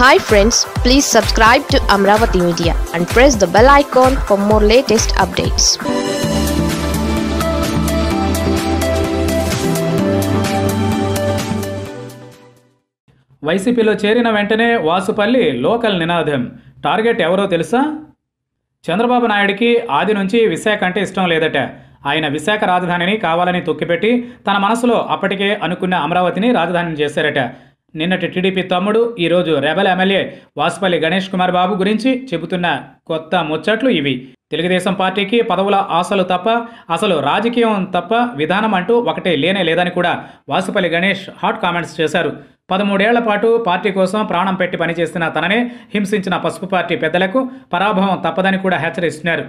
hi friends please subscribe to Amaravati media and press the bell icon for more latest updates వైసీపీలో చేరిన వెంటనే Vasupalli local నినాదం target ఎవరో తెలుసా చంద్రబాబు నాయుడికి ఆది నుంచి విశాఖ అంటే ఇష్టం లేదట ఆయన విశాఖ రాజధానిని కావాలని తొక్కిపెట్టి తన మనసులో అప్పటికే అనుకున్న అమరావతిని రాజధానిని చేశారట నిన్నటి టీడీపీ తమ్ముడు ఈరోజు రెబల్ ఎమ్మెల్యే వాసుపల్లి గణేష్ కుమార్ బాబు గురించి చెబుతున్న కొత్త ముచ్చట్లు ఇవి తెలుగుదేశం పార్టీకి పదవుల ఆశలు తప్ప అసలు రాజకీయం తప్ప విధానం అంటూ ఒకటే లేనే లేదని కూడా వాసుపల్లి గణేష్ హాట్ కామెంట్స్ చేశారు పదమూడేళ్ల పాటు పార్టీ కోసం ప్రాణం పెట్టి పనిచేసిన తననే హింసించిన పసుపు పార్టీ పెద్దలకు పరాభవం తప్పదని కూడా హెచ్చరిస్తున్నారు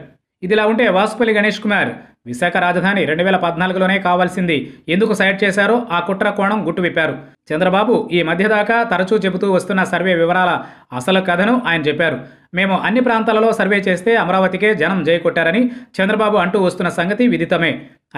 ఇదిలా ఉంటే వాసుపల్లి గణేష్ కుమార్ విశాఖ రాజధాని రెండు వేల పద్నాలుగులోనే కావాల్సింది ఎందుకు సైడ్ చేశారో ఆ కుట్ర కోణం గుట్టు విప్పారు చంద్రబాబు ఈ మధ్య దాకా తరచూ చెబుతూ వస్తున్న సర్వే వివరాల అసలు కథను ఆయన చెప్పారు మేము అన్ని ప్రాంతాలలో సర్వే చేస్తే అమరావతికే జనం జయకొట్టారని చంద్రబాబు అంటూ వస్తున్న సంగతి విదితమే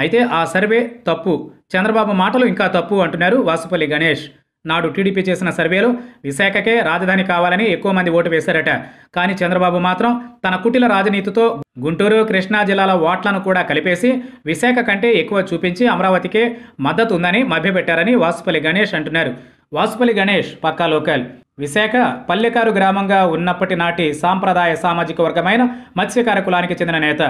అయితే ఆ సర్వే తప్పు చంద్రబాబు మాటలు ఇంకా తప్పు అంటున్నారు వాసుపల్లి గణేష్ నాడు టీడీపీ చేసిన సర్వేలో విశాఖకే రాజధాని కావాలని ఎక్కువ మంది ఓటు వేశారట కానీ చంద్రబాబు మాత్రం తన కుటిల రాజనీతితో గుంటూరు కృష్ణా జిల్లాల ఓట్లను కూడా కలిపేసి విశాఖ కంటే ఎక్కువ చూపించి అమరావతికే మద్దతు ఉందని మభ్యపెట్టారని వాసుపల్లి గణేష్ అంటున్నారు వాసుపల్లి గణేష్ పక్కా లోకల్ విశాఖ పల్లెకారు గ్రామంగా ఉన్నప్పటి నాటి సాంప్రదాయ సామాజిక వర్గమైన మత్స్యకార కులానికి చెందిన నేత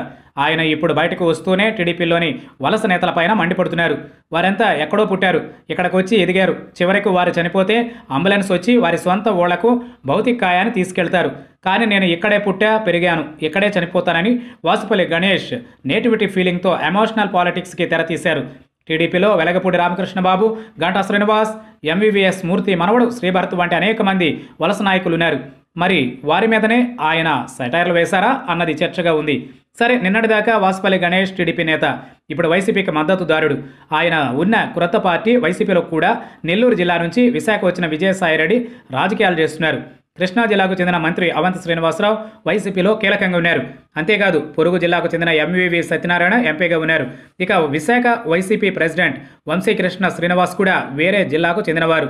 ఆయన ఇప్పుడు బయటకు వస్తూనే టీడీపీలోని వలస నేతలపైన మండిపడుతున్నారు వారంతా ఎక్కడో పుట్టారు ఇక్కడికి వచ్చి ఎదిగారు చివరికి వారు చనిపోతే అంబులెన్స్ వచ్చి వారి సొంత ఓళ్లకు భౌతిక కాయాన్ని తీసుకెళ్తారు కానీ నేను ఇక్కడే పుట్టా పెరిగాను ఇక్కడే చనిపోతానని వాసుపల్లి గణేష్ నేటివిటీ ఫీలింగ్తో ఎమోషనల్ పాలిటిక్స్కి తెరతీశారు టీడీపీలో వెలగపూడి రామకృష్ణబాబు గంటా శ్రీనివాస్ ఎంవీవీఎస్ మూర్తి మనవడు శ్రీభరత్ వంటి అనేక మంది వలస నాయకులు ఉన్నారు మరి వారి మీదనే ఆయన సెటైర్లు వేశారా అన్నది చర్చగా ఉంది సరే నిన్నటిదాకా వాసుపల్లి గణేష్ టీడీపీ నేత ఇప్పుడు వైసీపీకి మద్దతుదారుడు ఆయన ఉన్న క్రొత్త పార్టీ వైసీపీలో కూడా నెల్లూరు జిల్లా నుంచి విశాఖ వచ్చిన విజయసాయిరెడ్డి రాజకీయాలు చేస్తున్నారు కృష్ణా జిల్లాకు చెందిన మంత్రి అవంతి శ్రీనివాసరావు వైసీపీలో కీలకంగా ఉన్నారు అంతేకాదు పొరుగు జిల్లాకు చెందిన ఎంవివి సత్యనారాయణ ఎంపీగా ఉన్నారు ఇక విశాఖ వైసీపీ ప్రెసిడెంట్ వంశీకృష్ణ శ్రీనివాస్ కూడా వేరే జిల్లాకు చెందినవారు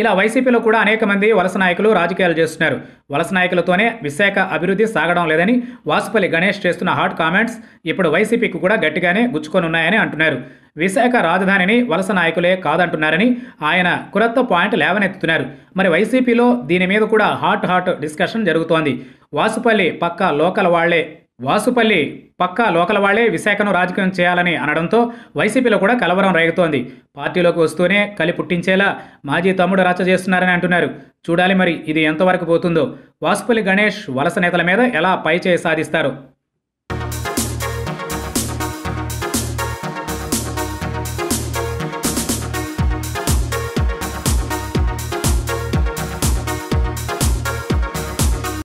ఇలా వైసీపీలో కూడా అనేక మంది వలస నాయకులు రాజకీయాలు చేస్తున్నారు వలస నాయకులతోనే విశాఖ అభివృద్ధి సాగడం లేదని వాసుపల్లి గణేష్ చేస్తున్న హాట్ కామెంట్స్ ఇప్పుడు వైసీపీకి కూడా గట్టిగానే గుచ్చుకొనున్నాయని అంటున్నారు విశాఖ రాజధానిని వలస నాయకులే కాదంటున్నారని ఆయన కురత్త పాయింట్ లేవనెత్తుతున్నారు మరి వైసీపీలో దీని మీద కూడా హాట్ హాట్ డిస్కషన్ జరుగుతోంది వాసుపల్లి పక్క లోకల్ వాళ్లే వాసుపల్లి పక్క లోకల వాళ్లే విశాఖను రాజకీయం చేయాలని అనడంతో వైసీపీలో కూడా కలవరం రేగుతోంది పార్టీలోకి వస్తూనే కలి పుట్టించేలా మాజీ తమ్ముడు రచ్చ చేస్తున్నారని అంటున్నారు చూడాలి మరి ఇది ఎంతవరకు పోతుందో వాసుపల్లి గణేష్ వలస నేతల మీద ఎలా పైచేయి సాధిస్తారు